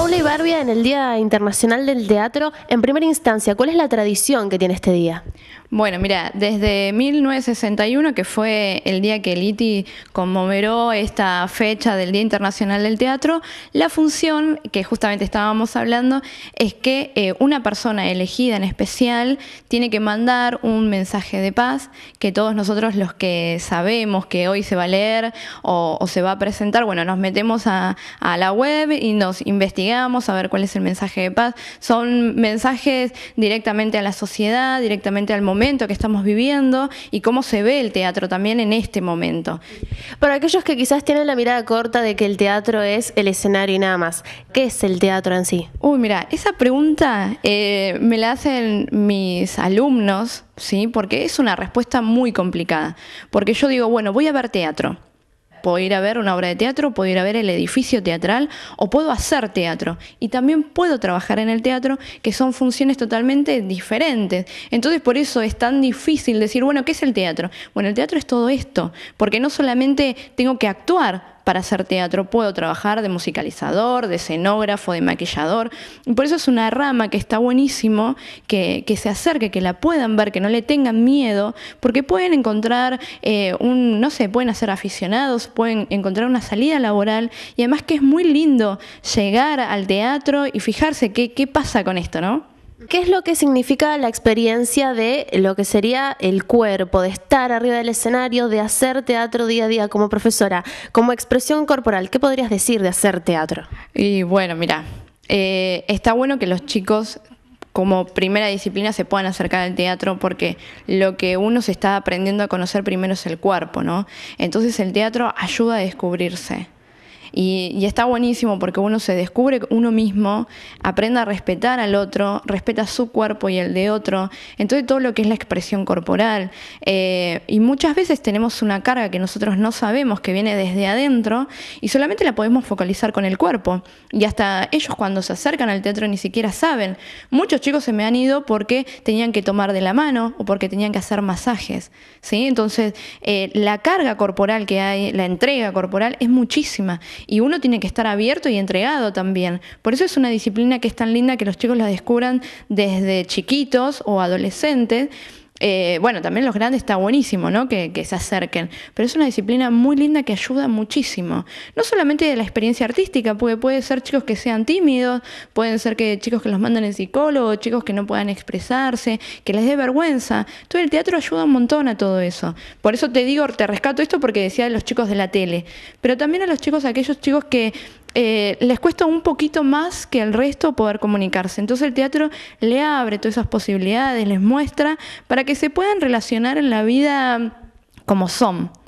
Paula y Barbia en el Día Internacional del Teatro, en primera instancia, ¿cuál es la tradición que tiene este día? Bueno, mira, desde 1961, que fue el día que el ITI esta fecha del Día Internacional del Teatro, la función que justamente estábamos hablando es que eh, una persona elegida en especial tiene que mandar un mensaje de paz que todos nosotros los que sabemos que hoy se va a leer o, se va a presentar, bueno, nos metemos a, a la web y nos investigamos a ver cuál es el mensaje de paz. Son mensajes directamente a la sociedad, directamente al momento momento que estamos viviendo y cómo se ve el teatro también en este momento. Para aquellos que quizás tienen la mirada corta de que el teatro es el escenario y nada más, ¿qué es el teatro en sí? Uy, mira, esa pregunta eh, me la hacen mis alumnos, ¿sí? Porque es una respuesta muy complicada. Porque yo digo, bueno, voy a ver teatro. Puedo ir a ver una obra de teatro, puedo ir a ver el edificio teatral o puedo hacer teatro. Y también puedo trabajar en el teatro, que son funciones totalmente diferentes. Entonces por eso es tan difícil decir, bueno, ¿qué es el teatro? Bueno, el teatro es todo esto, porque no solamente tengo que actuar, para hacer teatro puedo trabajar de musicalizador, de escenógrafo, de maquillador. Y por eso es una rama que está buenísimo que, se acerque, que la puedan ver, que no le tengan miedo, porque pueden encontrar eh, un, no sé, pueden hacer aficionados, pueden encontrar una salida laboral y además que es muy lindo llegar al teatro y fijarse qué, qué pasa con esto, ¿no? ¿Qué es lo que significa la experiencia de lo que sería el cuerpo, de estar arriba del escenario, de hacer teatro día a día como profesora? Como expresión corporal, ¿qué podrías decir de hacer teatro? Y bueno, mira, eh, está bueno que los chicos como primera disciplina se puedan acercar al teatro porque lo que uno se está aprendiendo a conocer primero es el cuerpo, ¿no? Entonces el teatro ayuda a descubrirse. Y, está buenísimo porque uno se descubre uno mismo, aprende a respetar al otro, respeta su cuerpo y el de otro. Entonces todo lo que es la expresión corporal. Eh, y muchas veces tenemos una carga que nosotros no sabemos que viene desde adentro y solamente la podemos focalizar con el cuerpo. Y hasta ellos cuando se acercan al teatro ni siquiera saben. Muchos chicos se me han ido porque tenían que tomar de la mano o porque tenían que hacer masajes. ¿sí? Entonces eh, la carga corporal que hay, la entrega corporal es muchísima y uno tiene que estar abierto y entregado también. Por eso es una disciplina que es tan linda que los chicos la descubran desde chiquitos o adolescentes eh, bueno, también los grandes está buenísimo, ¿no? Que, se acerquen. Pero es una disciplina muy linda que ayuda muchísimo. No solamente de la experiencia artística, porque puede ser chicos que sean tímidos, pueden ser que chicos que los mandan en psicólogo, chicos que no puedan expresarse, que les dé vergüenza. Todo el teatro ayuda un montón a todo eso. Por eso te digo, te rescato esto porque decía de los chicos de la tele. Pero también a los chicos, aquellos chicos que eh, les cuesta un poquito más que al resto poder comunicarse. Entonces el teatro le abre todas esas posibilidades, les muestra para que se puedan relacionar en la vida como son.